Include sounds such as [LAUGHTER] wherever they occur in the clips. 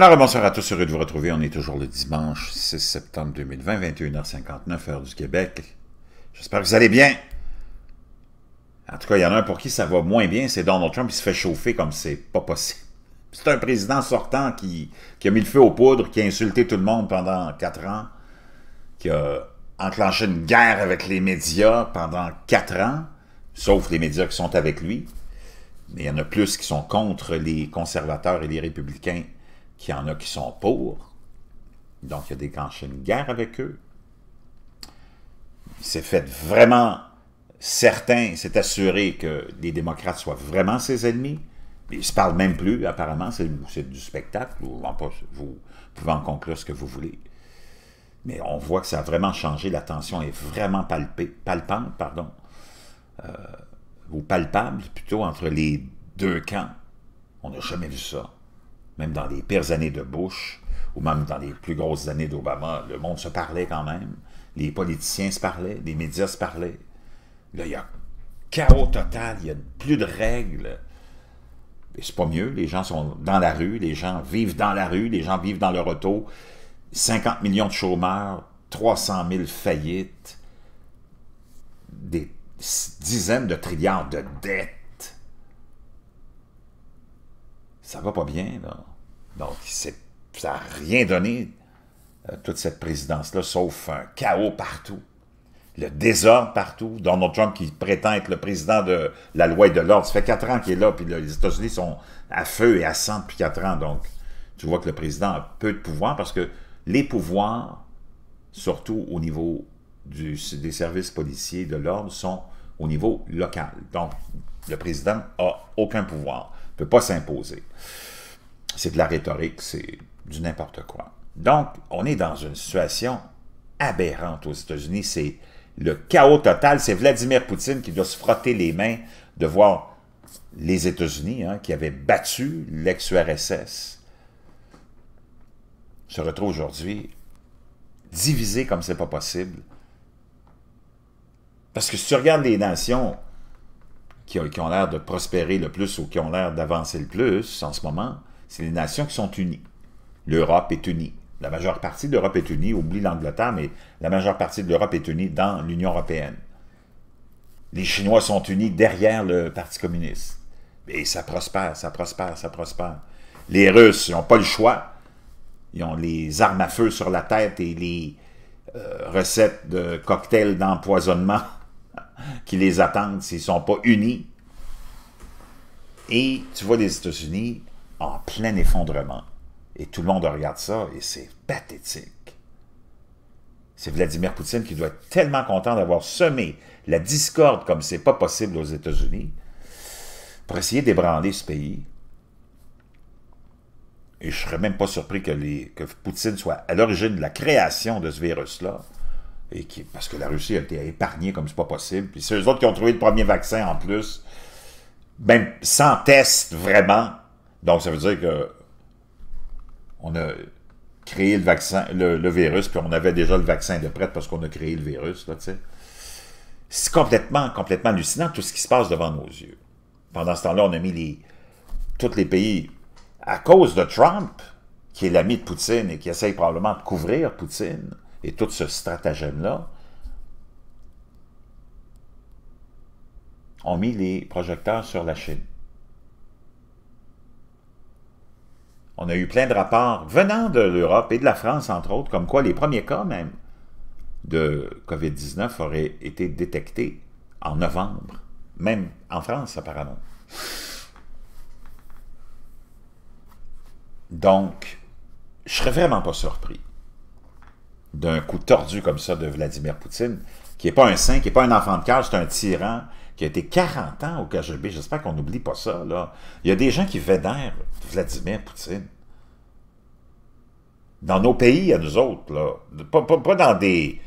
Alors, bonsoir à tous, heureux de vous retrouver. On est toujours le dimanche 6 septembre 2020, 21h59, heure du Québec. J'espère que vous allez bien. En tout cas, il y en a un pour qui ça va moins bien, c'est Donald Trump. Il se fait chauffer comme c'est pas possible. C'est un président sortant qui, qui, a mis le feu aux poudres, qui a insulté tout le monde pendant quatre ans, qui a enclenché une guerre avec les médias pendant quatre ans, sauf les médias qui sont avec lui. Mais il y en a plus qui sont contre les conservateurs et les républicains qu'il y en a qui sont pour. Donc, il a déclenché une guerre avec eux. Il s'est fait vraiment certain, s'est assuré que les démocrates soient vraiment ses ennemis. Ils ne se parlent même plus, apparemment, c'est du spectacle. Vous, vous pouvez en conclure ce que vous voulez. Mais on voit que ça a vraiment changé, la tension est vraiment palpable, pardon, euh, ou palpable plutôt entre les deux camps. On n'a jamais vu ça même dans les pires années de Bush, ou même dans les plus grosses années d'Obama, le monde se parlait quand même. Les politiciens se parlaient, les médias se parlaient. Là, il y a chaos total, il n'y a plus de règles. Et c'est pas mieux, les gens sont dans la rue, les gens vivent dans la rue, les gens vivent dans leur auto. 50 millions de chômeurs, 300 000 faillites, des dizaines de trilliards de dettes ça va pas bien. Là. Donc, ça n'a rien donné, euh, toute cette présidence-là, sauf un chaos partout, le désordre partout. Donald Trump qui prétend être le président de la loi et de l'ordre, ça fait quatre ans qu'il est là, puis les États-Unis sont à feu et à sang depuis quatre ans. Donc, tu vois que le président a peu de pouvoir parce que les pouvoirs, surtout au niveau des services policiers de l'ordre, sont au niveau local. Donc, le président n'a aucun pouvoir peut pas s'imposer. C'est de la rhétorique, c'est du n'importe quoi. Donc, on est dans une situation aberrante aux États-Unis. C'est le chaos total. C'est Vladimir Poutine qui doit se frotter les mains de voir les États-Unis, hein, qui avaient battu l'ex-URSS, se retrouve aujourd'hui divisé comme c'est pas possible. Parce que si tu regardes les nations qui, ont l'air de prospérer le plus ou qui ont l'air d'avancer le plus en ce moment, c'est les nations qui sont unies. L'Europe est unie. La majeure partie de l'Europe est unie, oublie l'Angleterre, mais la majeure partie de l'Europe est unie dans l'Union européenne. Les Chinois sont unis derrière le Parti communiste. Et ça prospère, ça prospère, ça prospère. Les Russes, ils n'ont pas le choix. Ils ont les armes à feu sur la tête et les euh, recettes de cocktails d'empoisonnement qui les attendent s'ils ne sont pas unis. Et tu vois les États-Unis en plein effondrement. Et tout le monde regarde ça et c'est pathétique. C'est Vladimir Poutine qui doit être tellement content d'avoir semé la discorde comme c'est pas possible aux États-Unis pour essayer d'ébranler ce pays. Et je serais même pas surpris que, les, que Poutine soit à l'origine de la création de ce virus-là qui, parce que la Russie a été épargnée comme c'est pas possible. Puis c'est eux autres qui ont trouvé le premier vaccin en plus, même sans test vraiment. Donc ça veut dire que on a créé le vaccin, le, virus, puis on avait déjà le vaccin de prête parce qu'on a créé le virus, C'est complètement, complètement hallucinant tout ce qui se passe devant nos yeux. Pendant ce temps-là, on a mis les, tous les pays, à cause de Trump, qui est l'ami de Poutine et qui essaye probablement de couvrir Poutine, et tout ce stratagème-là, ont mis les projecteurs sur la Chine. On a eu plein de rapports venant de l'Europe et de la France, entre autres, comme quoi les premiers cas même de COVID-19 auraient été détectés en novembre, même en France apparemment. Donc, je ne serais vraiment pas surpris d'un coup tordu comme ça de Vladimir Poutine, qui n'est pas un saint, qui n'est pas un enfant de cage, c'est un tyran qui a été 40 ans au KGB. J'espère qu'on n'oublie pas ça. Là. Il y a des gens qui vénèrent Vladimir Poutine. Dans nos pays, à nous autres, là. Pas, dans des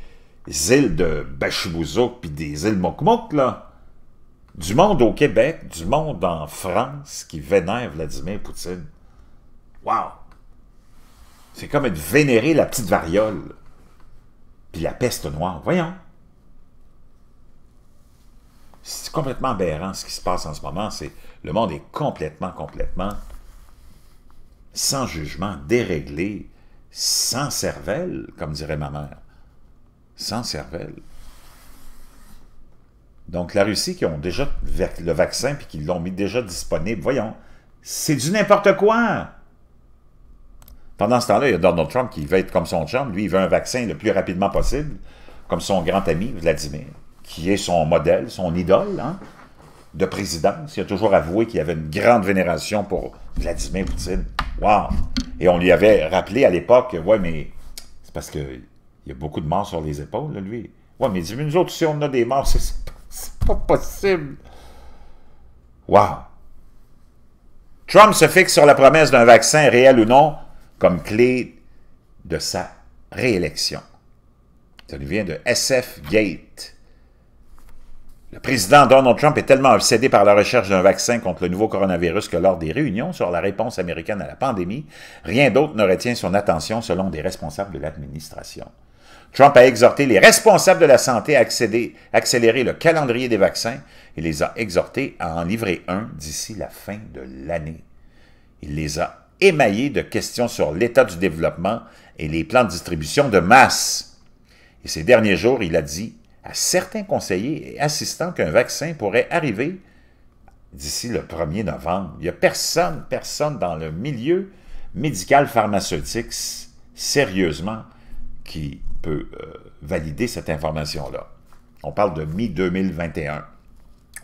îles de Bachibouzouk puis des îles Mokmouk, là. Du monde au Québec, du monde en France qui vénère Vladimir Poutine. Wow! C'est comme être vénéré la petite variole. Puis la peste noire, voyons. C'est complètement aberrant ce qui se passe en ce moment. C'est Le monde est complètement, complètement sans jugement, déréglé, sans cervelle, comme dirait ma mère. Sans cervelle. Donc la Russie qui ont déjà le vaccin puis qui l'ont mis déjà disponible, voyons, c'est du n'importe quoi. Pendant ce temps-là, il y a Donald Trump qui veut être comme son chum. Lui, il veut un vaccin le plus rapidement possible, comme son grand ami Vladimir, qui est son modèle, son idole hein, de présidence. Il a toujours avoué qu'il avait une grande vénération pour Vladimir Poutine. Wow! Et on lui avait rappelé à l'époque, ouais, mais c'est parce qu'il y a beaucoup de morts sur les épaules, là, lui. Ouais, mais dis nous autres, si on a des morts, c'est pas, pas possible. Wow! Trump se fixe sur la promesse d'un vaccin réel ou non comme clé de sa réélection. Ça lui vient de SF Gate. Le président Donald Trump est tellement obsédé par la recherche d'un vaccin contre le nouveau coronavirus que lors des réunions sur la réponse américaine à la pandémie, rien d'autre ne retient son attention selon des responsables de l'administration. Trump a exhorté les responsables de la santé à accélérer le calendrier des vaccins et les a exhortés à en livrer un d'ici la fin de l'année. Il les a émaillé de questions sur l'état du développement et les plans de distribution de masse. Et ces derniers jours, il a dit à certains conseillers et assistants qu'un vaccin pourrait arriver d'ici le 1er novembre. Il n'y a personne, personne dans le milieu médical pharmaceutique sérieusement qui peut euh, valider cette information-là. On parle de mi-2021,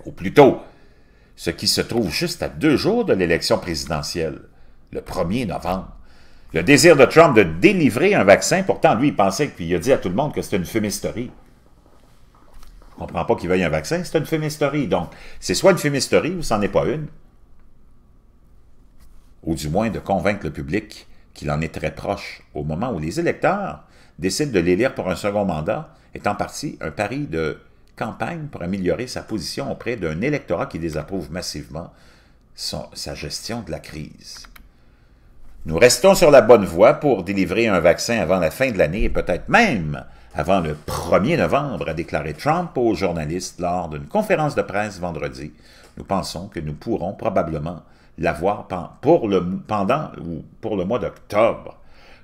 ou plutôt, ce qui se trouve juste à deux jours de l'élection présidentielle le 1er novembre. Le désir de Trump de délivrer un vaccin, pourtant, lui, il pensait, puis il a dit à tout le monde que c'était une fumisterie. ne comprends pas qu'il veuille un vaccin, c'est une fumisterie. Donc, c'est soit une fumisterie ou c'en est pas une. Ou du moins de convaincre le public qu'il en est très proche au moment où les électeurs décident de l'élire pour un second mandat, est en partie un pari de campagne pour améliorer sa position auprès d'un électorat qui désapprouve massivement sa gestion de la crise. Nous restons sur la bonne voie pour délivrer un vaccin avant la fin de l'année et peut-être même avant le 1er novembre, a déclaré Trump aux journalistes lors d'une conférence de presse vendredi. Nous pensons que nous pourrons probablement l'avoir pour le, pendant ou pour le mois d'octobre.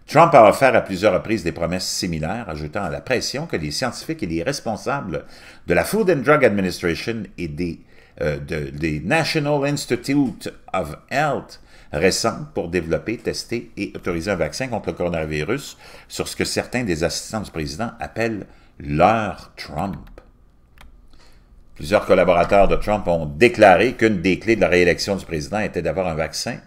Trump a offert à plusieurs reprises des promesses similaires, ajoutant à la pression que les scientifiques et les responsables de la Food and Drug Administration et des euh, des National Institute of Health récentes pour développer, tester et autoriser un vaccin contre le coronavirus sur ce que certains des assistants du président appellent leur Trump. Plusieurs collaborateurs de Trump ont déclaré qu'une des clés de la réélection du président était d'avoir un vaccin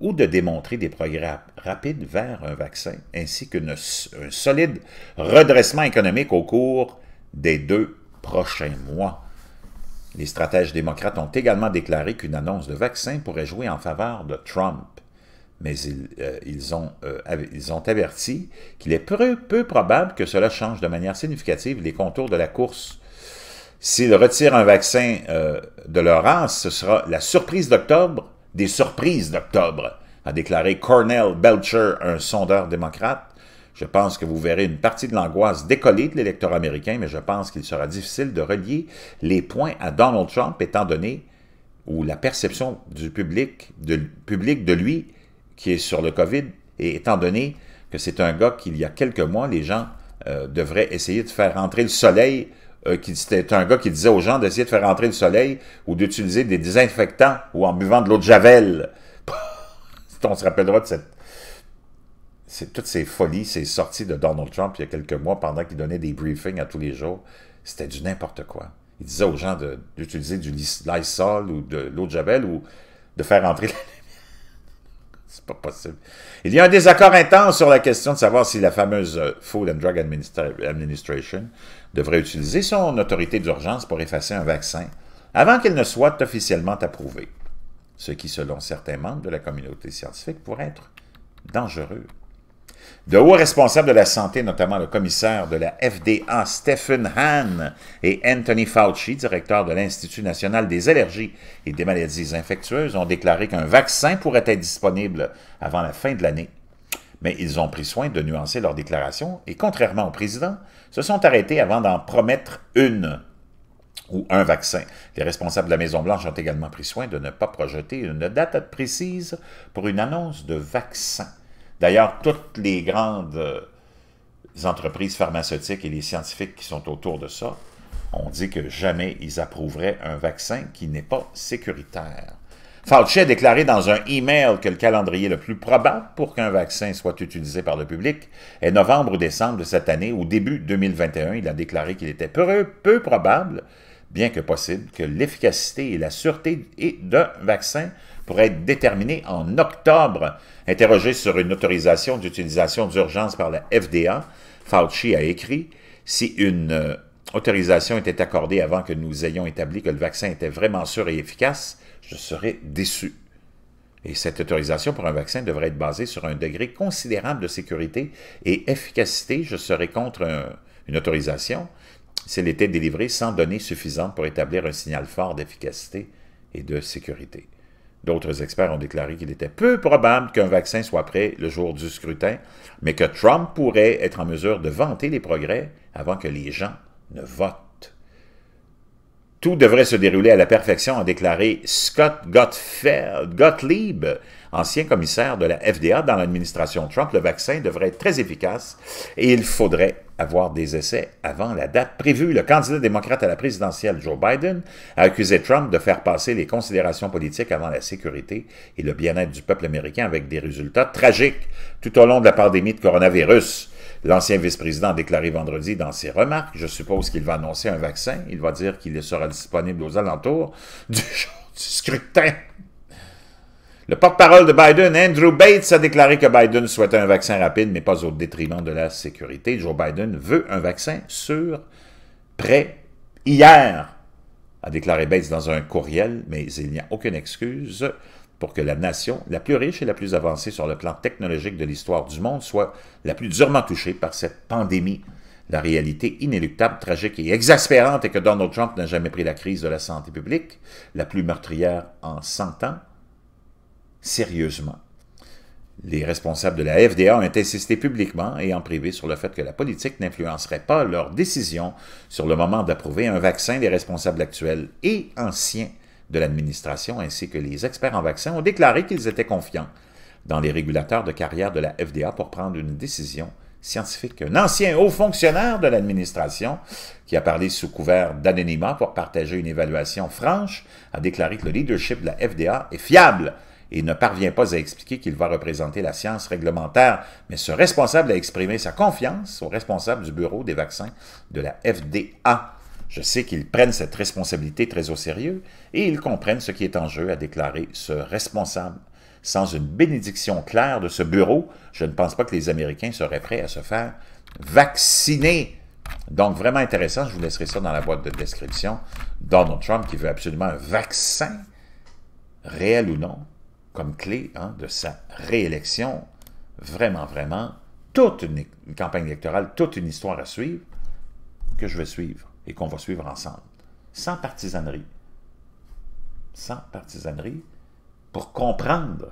ou de démontrer des progrès rapides vers un vaccin, ainsi qu'un solide redressement économique au cours des deux prochains mois. Les stratèges démocrates ont également déclaré qu'une annonce de vaccin pourrait jouer en faveur de Trump. Mais ils, euh, euh, ont, averti qu'il est peu, probable que cela change de manière significative les contours de la course. S'ils retirent un vaccin euh, de leur race, ce sera la surprise d'octobre des surprises d'octobre, a déclaré Cornell Belcher, un sondeur démocrate je pense que vous verrez une partie de l'angoisse décoller de l'électorat américain, mais je pense qu'il sera difficile de relier les points à Donald Trump, étant donné ou la perception du public de, public de lui qui est sur le COVID, et étant donné que c'est un gars qu'il y a quelques mois, les gens euh, devraient essayer de faire rentrer le soleil, euh, qui c'était un gars qui disait aux gens d'essayer de faire rentrer le soleil ou d'utiliser des désinfectants ou en buvant de l'eau de Javel. [LAUGHS] On se rappellera de cette toutes ces folies, ces sorties de Donald Trump il y a quelques mois pendant qu'il donnait des briefings à tous les jours, c'était du n'importe quoi. Il disait aux gens d'utiliser du Lysol ou de l'eau de Javel ou de faire entrer la [LAUGHS] C'est pas possible. Il y a un désaccord intense sur la question de savoir si la fameuse euh, Food and Drug Administration devrait utiliser son autorité d'urgence pour effacer un vaccin avant qu'il ne soit officiellement approuvé, ce qui, selon certains membres de la communauté scientifique, pourrait être dangereux. De hauts responsables de la santé, notamment le commissaire de la FDA, Stephen Hahn, et Anthony Fauci, directeur de l'Institut national des allergies et des maladies infectieuses, ont déclaré qu'un vaccin pourrait être disponible avant la fin de l'année. Mais ils ont pris soin de nuancer leur déclaration et, contrairement au président, se sont arrêtés avant d'en promettre une ou un vaccin. Les responsables de la Maison-Blanche ont également pris soin de ne pas projeter une date précise pour une annonce de vaccin. D'ailleurs, toutes les grandes euh, entreprises pharmaceutiques et les scientifiques qui sont autour de ça, ont dit que jamais ils approuveraient un vaccin qui n'est pas sécuritaire. Fauci a déclaré dans un email que le calendrier le plus probable pour qu'un vaccin soit utilisé par le public est novembre ou décembre de cette année. Au début 2021, il a déclaré qu'il était peu, peu, probable, bien que possible, que l'efficacité et la sûreté d'un vaccin pourrait être déterminé en octobre. Interrogé sur une autorisation d'utilisation d'urgence par la FDA, Fauci a écrit Si une euh, autorisation était accordée avant que nous ayons établi que le vaccin était vraiment sûr et efficace, je serais déçu. Et cette autorisation pour un vaccin devrait être basée sur un degré considérable de sécurité et efficacité. Je serais contre une autorisation elle était délivrée sans données suffisantes pour établir un signal fort d'efficacité et de sécurité. D'autres experts ont déclaré qu'il était peu probable qu'un vaccin soit prêt le jour du scrutin, mais que Trump pourrait être en mesure de vanter les progrès avant que les gens ne votent. Tout devrait se dérouler à la perfection, a déclaré Scott Gottlieb, ancien commissaire de la FDA dans l'administration Trump, le vaccin devrait être très efficace et il faudrait avoir des essais avant la date prévue. Le candidat démocrate à la présidentielle, Joe Biden, a accusé Trump de faire passer les considérations politiques avant la sécurité et le bien-être du peuple américain avec des résultats tragiques tout au long de la pandémie de coronavirus. L'ancien vice-président a déclaré vendredi dans ses remarques, je suppose qu'il va annoncer un vaccin, il va dire qu'il sera disponible aux alentours du [LAUGHS] jour du scrutin. Le porte-parole de Biden, Andrew Bates, a déclaré que Biden souhaitait un vaccin rapide, mais pas au détriment de la sécurité. Joe Biden veut un vaccin sûr, prêt, hier, a déclaré Bates dans un courriel, mais il n'y a aucune excuse pour que la nation la plus riche et la plus avancée sur le plan technologique de l'histoire du monde soit la plus durement touchée par cette pandémie. La réalité inéluctable, tragique et exaspérante est que Donald Trump n'a jamais pris la crise de la santé publique, la plus meurtrière en 100 ans, sérieusement. Les responsables de la FDA ont insisté publiquement et en privé sur le fait que la politique n'influencerait pas leur décision sur le moment d'approuver un vaccin. Les responsables actuels et anciens de l'administration ainsi que les experts en vaccins ont déclaré qu'ils étaient confiants dans les régulateurs de carrière de la FDA pour prendre une décision scientifique. Un ancien haut fonctionnaire de l'administration qui a parlé sous couvert d'anonymat pour partager une évaluation franche a déclaré que le leadership de la FDA est fiable et ne parvient pas à expliquer qu'il va représenter la science réglementaire, mais ce responsable a exprimé sa confiance au responsable du Bureau des vaccins de la FDA. Je sais qu'ils prennent cette responsabilité très au sérieux et ils comprennent ce qui est en jeu, à déclaré ce responsable. Sans une bénédiction claire de ce bureau, je ne pense pas que les Américains seraient prêts à se faire vacciner. Donc, vraiment intéressant, je vous laisserai ça dans la boîte de description. Donald Trump qui veut absolument un vaccin, réel ou non, comme clé hein, de sa réélection, vraiment, vraiment, toute une, une, campagne électorale, toute une histoire à suivre, que je vais suivre et qu'on va suivre ensemble. Sans partisanerie. Sans partisanerie, pour comprendre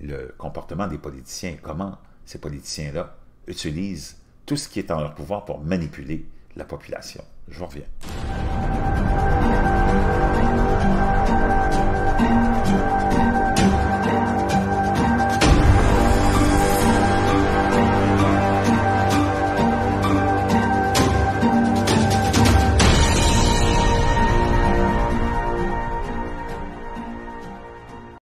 le comportement des politiciens et comment ces politiciens-là utilisent tout ce qui est en leur pouvoir pour manipuler la population. Je vous reviens.